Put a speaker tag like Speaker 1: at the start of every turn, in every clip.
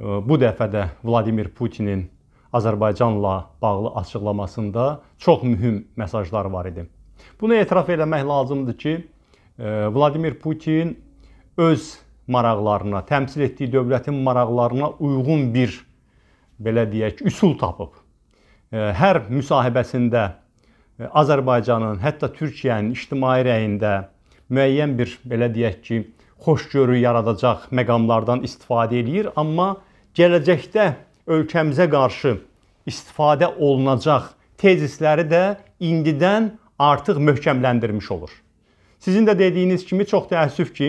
Speaker 1: bu dəfə də Vladimir Putinin Azərbaycanla bağlı açıqlamasında çox mühüm mesajlar var idi. Bunu etiraf eləmək lazımdır ki, Vladimir Putin öz maraqlarına, təmsil etdiyi dövlətin maraqlarına uyğun bir belə deyək, üsul tapıb. Hər müsahibəsində Azərbaycanın, hətta Türkiyənin ictimai rəyində müəyyən bir belə deyək ki, xoşgörü yaradacaq məqamlardan istifadə eləyir, amma gələcəkdə ölkəmizə qarşı istifadə olunacaq tezisləri də indidən artıq möhkəmləndirmiş olur. Sizin də dediyiniz kimi çox təəssüf ki,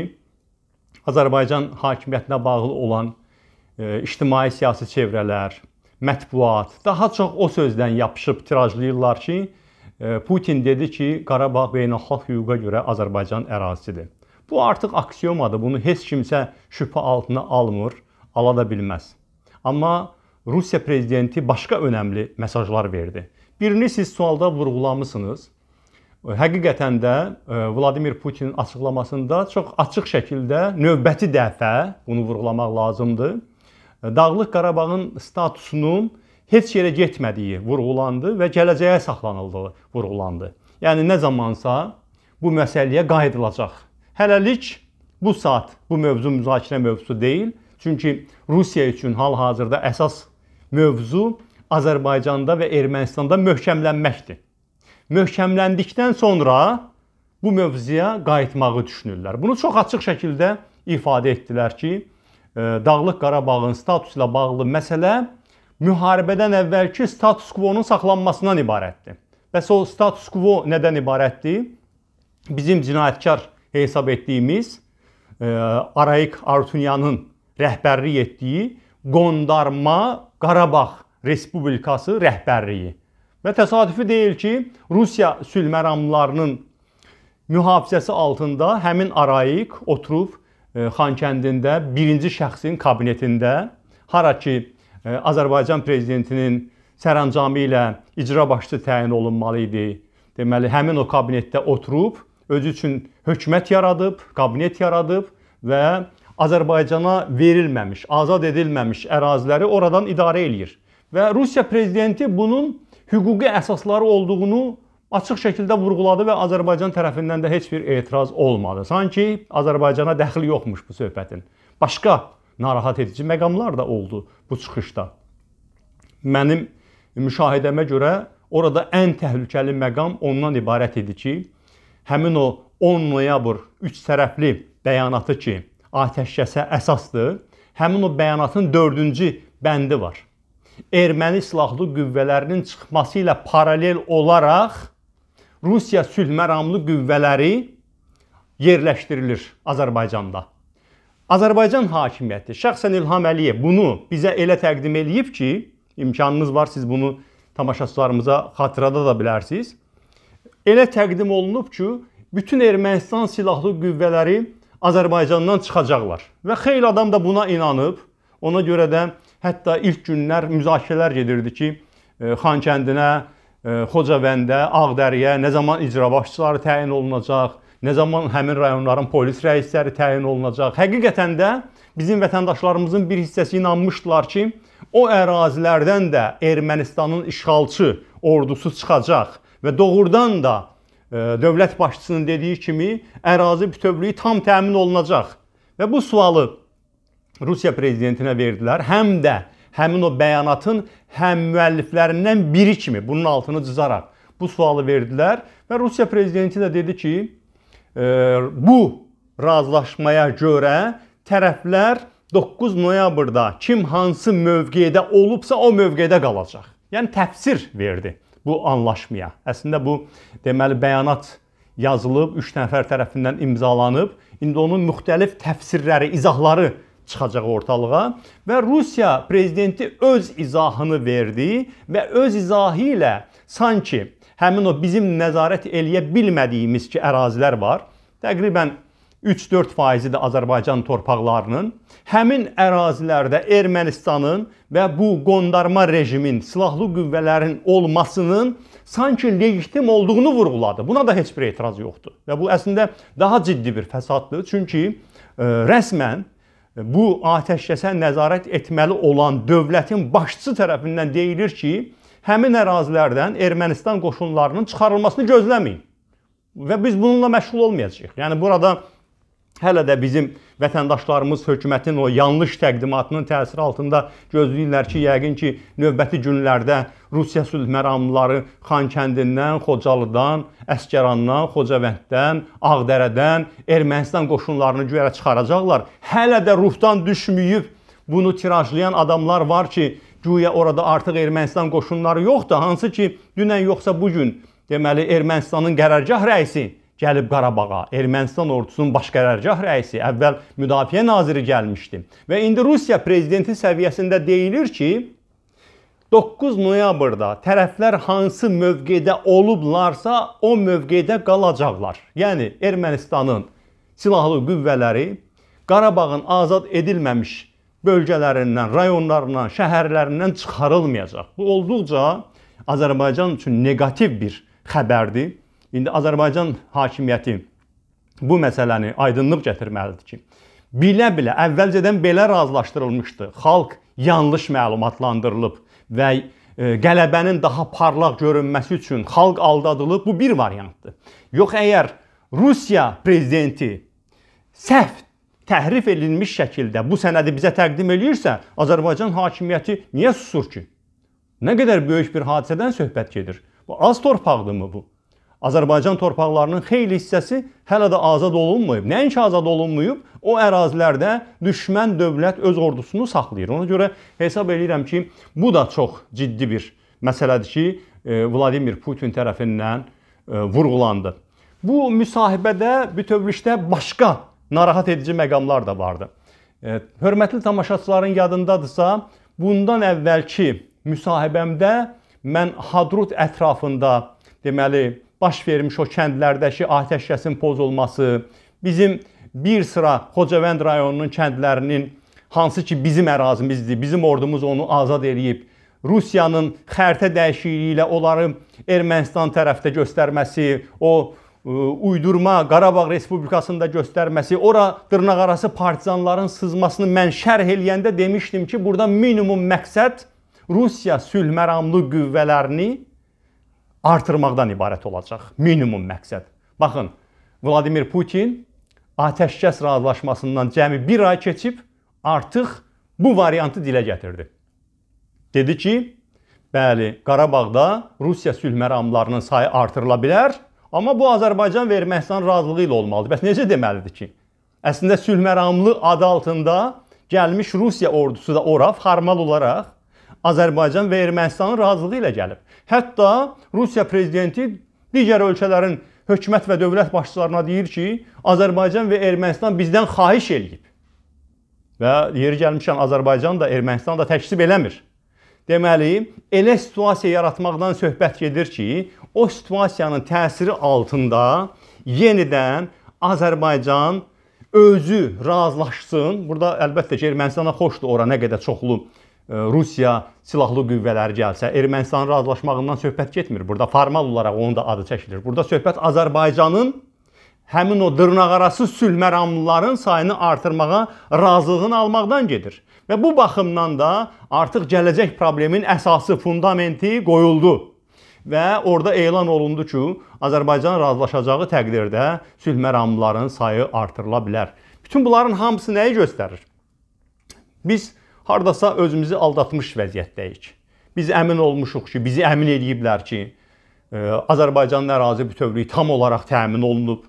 Speaker 1: Azərbaycan hakimiyyətinə bağlı olan e, ictimai siyasi çevrələr, mətbuat daha çox o sözdən yapışıb tirajlayırlar ki, e, Putin dedi ki, Qarabağ beynəlxalq hüquqa görə Azərbaycan ərazisidir. Bu artıq aksiomadır. Bunu heç kimsə şübhə altına almır, ala da bilməz. Amma Rusiya prezidenti başqa önəmli mesajlar verdi. Birini siz sualda vurğulamısınız. Həqiqətən də e, Vladimir Putinin açıqlamasında çox açıq şəkildə növbəti dəfə bunu vurğulamaq lazımdır. E, Dağlıq Qarabağın statusunun heç yerə getmədiyi vurğulandı və gələcəyə saxlanıldığı vurğulandı. Yəni nə zamansa bu məsələyə qayıdılacaq Hələlik bu saat bu mövzu müzakirə mövzusu deyil. Çünki Rusiya üçün hal-hazırda əsas mövzu Azərbaycanda və Ermənistanda möhkəmlənməkdir. Möhkəmləndikdən sonra bu mövzuya qayıtmağı düşünürlər. Bunu çox açıq şəkildə ifadə etdilər ki, e, Dağlıq Qarabağın statusu ilə bağlı məsələ müharibədən əvvəlki status quo-nun saxlanmasından ibarətdir. Bəs o status quo nədən ibarətdir? Bizim cinayətkar hesab etdiyimiz e, Araik Artunyanın rəhbərlik etdiyi Qondarma Qarabağ Respublikası rəhbərliyi. Və təsadüfi deyil ki, Rusiya sülh məramlarının mühafizəsi altında həmin Araik oturub e, Xankəndində birinci şəxsin kabinetində hara ki e, Azərbaycan prezidentinin sərəncamı ilə icra başçısı təyin olunmalı idi. Deməli, həmin o kabinetdə oturub özü üçün hökumət yaradıb, kabinet yaradıb və Azərbaycana verilməmiş, azad edilməmiş əraziləri oradan idarə eləyir. Və Rusiya prezidenti bunun hüquqi əsasları olduğunu açıq şəkildə vurğuladı və Azərbaycan tərəfindən də heç bir etiraz olmadı. Sanki Azərbaycana dəxli yoxmuş bu söhbətin. Başqa narahat edici məqamlar da oldu bu çıxışda. Mənim müşahidəmə görə orada ən təhlükəli məqam ondan ibarət idi ki, həmin o 10 noyabr üç tərəfli bəyanatı ki, atəşkəsə əsasdır, həmin o bəyanatın 4-cü bəndi var. Erməni silahlı qüvvələrinin çıxması ilə paralel olaraq Rusiya sülh məramlı qüvvələri yerləşdirilir Azərbaycanda. Azərbaycan hakimiyyəti, şəxsən İlham Əliyev bunu bizə elə təqdim eləyib ki, imkanınız var siz bunu tamaşaçılarımıza xatırada da bilərsiniz elə təqdim olunub ki, bütün Ermənistan silahlı qüvvələri Azərbaycandan çıxacaqlar. Və xeyli adam da buna inanıb. Ona görə də hətta ilk günlər müzakirələr gedirdi ki, e, Xankəndinə, e, Xocavəndə, Ağdəriyə nə zaman icra başçıları təyin olunacaq, nə zaman həmin rayonların polis rəisləri təyin olunacaq. Həqiqətən də bizim vətəndaşlarımızın bir hissəsi inanmışdılar ki, o ərazilərdən də Ermənistanın işğalçı ordusu çıxacaq Və doğrudan da e, dövlət başçısının dediyi kimi ərazi bütövlüyü tam təmin olunacaq. Və bu sualı Rusiya prezidentinə verdilər. Həm də həmin o bəyanatın həm müəlliflərindən biri kimi bunun altını cızaraq bu sualı verdilər və Rusiya prezidenti də dedi ki, e, bu razılaşmaya görə tərəflər 9 noyabrda kim hansı mövqedə olubsa o mövqedə qalacaq. Yəni təfsir verdi bu anlaşmaya. Əslində bu deməli bəyanat yazılıb, 3 nəfər tərəfindən imzalanıb. İndi onun müxtəlif təfsirləri, izahları çıxacaq ortalığa və Rusiya prezidenti öz izahını verdi və öz izahı ilə sanki həmin o bizim nəzarət eləyə bilmədiyimiz ki, ərazilər var. Təqribən 3-4 faizi də Azərbaycan torpaqlarının, həmin ərazilərdə Ermənistanın və bu qondarma rejimin, silahlı qüvvələrin olmasının sanki legitim olduğunu vurğuladı. Buna da heç bir etiraz yoxdur. Və bu əslində daha ciddi bir fəsaddır. Çünki ə, e, rəsmən e, bu atəşkəsə nəzarət etməli olan dövlətin başçısı tərəfindən deyilir ki, həmin ərazilərdən Ermənistan qoşunlarının çıxarılmasını gözləməyin. Və biz bununla məşğul olmayacağıq. Yəni burada Hələ də bizim vətəndaşlarımız hökumətin o yanlış təqdimatının təsiri altında gözləyirlər ki, yəqin ki, növbəti günlərdə Rusiya sülh məramlıları Xankəndindən, Xocalıdan, Əsgərandan, Xocavənddən, Ağdərədən Ermənistan qoşunlarını güyə çıxaracaqlar. Hələ də ruhdan düşməyib bunu tirajlayan adamlar var ki, güya orada artıq Ermənistan qoşunları yoxdur, hansı ki, dünən yoxsa bu gün deməli Ermənistanın qərargah rəisi gəlib Qarabağa. Ermənistan ordusunun baş qərargah rəisi, əvvəl müdafiə naziri gəlmişdi. Və indi Rusiya prezidenti səviyyəsində deyilir ki, 9 noyabrda tərəflər hansı mövqedə olublarsa, o mövqedə qalacaqlar. Yəni Ermənistanın silahlı qüvvələri Qarabağın azad edilməmiş bölgələrindən, rayonlarından, şəhərlərindən çıxarılmayacaq. Bu olduqca Azərbaycan üçün neqativ bir xəbərdir. İndi Azərbaycan hakimiyyəti bu məsələni aydınlıq gətirməlidir ki, bilə-bilə əvvəlcədən belə razılaşdırılmışdı. Xalq yanlış məlumatlandırılıb və e, qələbənin daha parlaq görünməsi üçün xalq aldadılıb. Bu bir variantdır. Yox əgər Rusiya prezidenti səhv təhrif edilmiş şəkildə bu sənədi bizə təqdim eləyirsə, Azərbaycan hakimiyyəti niyə susur ki? Nə qədər böyük bir hadisədən söhbət gedir? Bu az torpaqdırmı bu? Azərbaycan torpaqlarının xeyli hissəsi hələ də azad olunmayıb. Nəinki azad olunmayıb, o ərazilərdə düşmən dövlət öz ordusunu saxlayır. Ona görə hesab edirəm ki, bu da çox ciddi bir məsələdir ki, e, Vladimir Putin tərəfindən e, vurğulandı. Bu müsahibədə bütövlükdə başqa narahat edici məqamlar da vardı. E, hörmətli tamaşaçıların yadındadırsa, bundan əvvəlki müsahibəmdə mən Hadrut ətrafında deməli baş vermiş o kəndlərdəki atəşkəsin pozulması, bizim bir sıra Xocavənd rayonunun kəndlərinin hansı ki bizim ərazimizdir, bizim ordumuz onu azad eləyib, Rusiyanın xəritə dəyişikliyi ilə onları Ermənistan tərəfdə göstərməsi, o e, uydurma Qarabağ Respublikasında göstərməsi, ora dırnaqarası partizanların sızmasını mən şərh eləyəndə demişdim ki, burada minimum məqsəd Rusiya sülhməramlı qüvvələrini artırmaqdan ibarət olacaq. Minimum məqsəd. Baxın, Vladimir Putin atəşkəs razılaşmasından cəmi 1 ay keçib artıq bu variantı dilə gətirdi. Dedi ki, bəli, Qarabağda Rusiya sülh məramlarının sayı artırıla bilər, amma bu Azərbaycan və Ermənistan razılığı ilə olmalıdır. Bəs necə deməlidir ki? Əslində sülh məramlı adı altında gəlmiş Rusiya ordusu da ora formal olaraq Azərbaycan və Ermənistanın razılığı ilə gəlib. Hətta Rusiya prezidenti digər ölkələrin hökumət və dövlət başçılarına deyir ki, Azərbaycan və Ermənistan bizdən xahiş eləyib. Və yeri gəlmişən Azərbaycan da Ermənistan da təksib eləmir. Deməli, elə situasiya yaratmaqdan söhbət gedir ki, o situasiyanın təsiri altında yenidən Azərbaycan özü razılaşsın. Burada əlbəttə ki, Ermənistana xoşdur ora nə qədər çoxlu Rusiya silahlı qüvvələri gəlsə, Ermənistanın razılaşmağından söhbət getmir. Burada formal olaraq onun da adı çəkilir. Burada söhbət Azərbaycanın həmin o dırnaqarası sülh məramlıların sayını artırmağa razılığını almaqdan gedir. Və bu baxımdan da artıq gələcək problemin əsası, fundamenti qoyuldu. Və orada elan olundu ki, Azərbaycan razılaşacağı təqdirdə sülh məramlıların sayı artırıla bilər. Bütün bunların hamısı nəyi göstərir? Biz hardasa özümüzü aldatmış vəziyyətdəyik. Biz əmin olmuşuq ki, bizi əmin eləyiblər ki, e, Azərbaycanın ərazi bütövlüyü tam olaraq təmin olunub.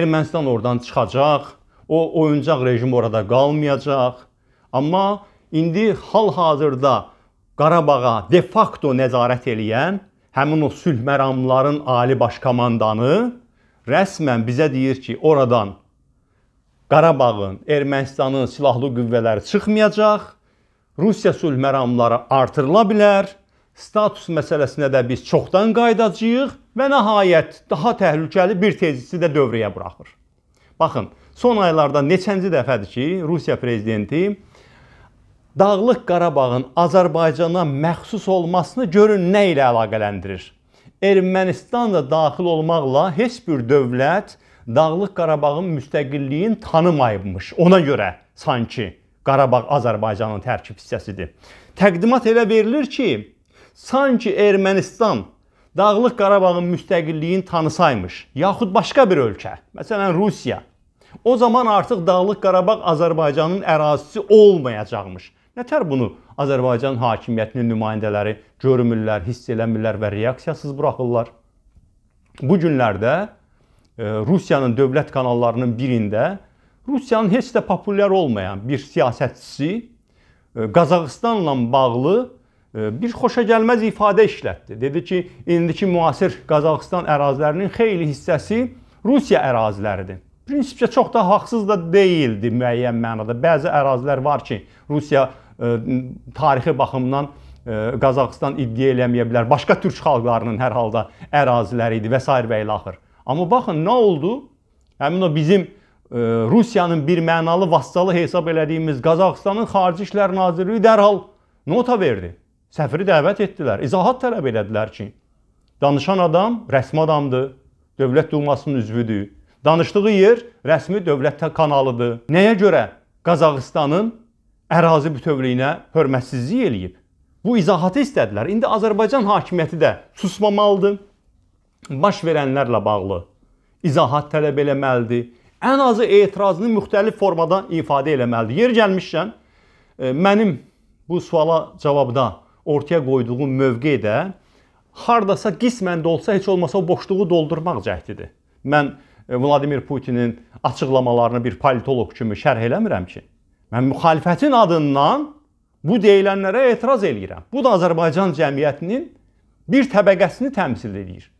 Speaker 1: Ermənistan oradan çıxacaq. O oyuncaq rejim orada qalmayacaq. Amma indi hal-hazırda Qarabağa de facto nəzarət eləyən həmin o sülh məramlarının ali baş komandanı rəsmən bizə deyir ki, oradan Qarabağın, Ermənistanın silahlı qüvvələri çıxmayacaq Rusiya sülh məramları artırıla bilər. Status məsələsinə də biz çoxdan qayıdacağıq və nəhayət daha təhlükəli bir tezisi də dövrəyə buraxır. Baxın, son aylarda neçənci dəfədir ki, Rusiya prezidenti Dağlıq Qarabağın Azərbaycana məxsus olmasını görün nə ilə əlaqələndirir. Ermənistan da daxil olmaqla heç bir dövlət Dağlıq Qarabağın müstəqilliyini tanımayıbmış. Ona görə sanki Qarabağ Azərbaycanın tərkib hissəsidir. Təqdimat elə verilir ki, sanki Ermənistan Dağlıq Qarabağın müstəqilliyini tanısaymış, yaxud başqa bir ölkə, məsələn Rusiya. O zaman artıq Dağlıq Qarabağ Azərbaycanın ərazisi olmayacaqmış. Nətər bunu Azərbaycan hakimiyyətinin nümayəndələri görmürlər, hiss eləmirlər və reaksiyasız buraxırlar. Bu günlərdə e, Rusiyanın dövlət kanallarının birində Rusiyanın heç də populyar olmayan bir siyasətçisi e, Qazaxıstanla bağlı e, bir xoşa gəlməz ifadə işlətdi. Dedi ki, indiki müasir Qazaxıstan ərazilərinin xeyli hissəsi Rusiya əraziləridir. Prinsipcə çox da haqsız da deyildi müəyyən mənada. Bəzi ərazilər var ki, Rusiya e, tarixi baxımdan Qazaxıstan iddia eləməyə bilər. Başqa türk xalqlarının hər halda əraziləri idi və s. və ilaxır. Amma baxın nə oldu? Həmin o bizim Rusiyanın bir mənalı vasitəli hesab elədiyimiz Qazaxıstanın Xarici İşlər Nazirliyi dərhal nota verdi. Səfiri dəvət etdilər, izahat tələb elədilər ki, danışan adam rəsmi adamdır, Dövlət Dumasının üzvüdür. Danışdığı yer rəsmi dövlət kanalıdır. Nəyə görə Qazaxıstanın ərazi bütövlüyünə hörmətsizlik eləyib? Bu izahatı istədilər. İndi Azərbaycan hakimiyyəti də susmamalıdır. Baş verənlərlə bağlı izahat tələb eləməlidir ən azı etirazını müxtəlif formada ifadə eləməlidir. Yer gəlmişkən, e, mənim bu suala cavabda ortaya qoyduğum mövqe də hardasa qismən də olsa, heç olmasa o boşluğu doldurmaq cəhdidir. Mən e, Vladimir Putinin açıqlamalarını bir politoloq kimi şərh eləmirəm ki. Mən müxalifətin adından bu deyilənlərə etiraz eləyirəm. Bu da Azərbaycan cəmiyyətinin bir təbəqəsini təmsil edir.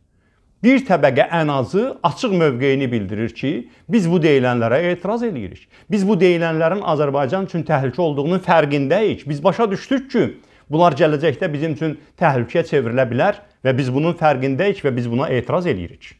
Speaker 1: Bir təbəqə ən azı açıq mövqeyini bildirir ki, biz bu deyilənlərə etiraz edirik. Biz bu deyilənlərin Azərbaycan üçün təhlükə olduğunun fərqindəyik. Biz başa düşdük ki, bunlar gələcəkdə bizim üçün təhlükəyə çevrilə bilər və biz bunun fərqindəyik və biz buna etiraz edirik.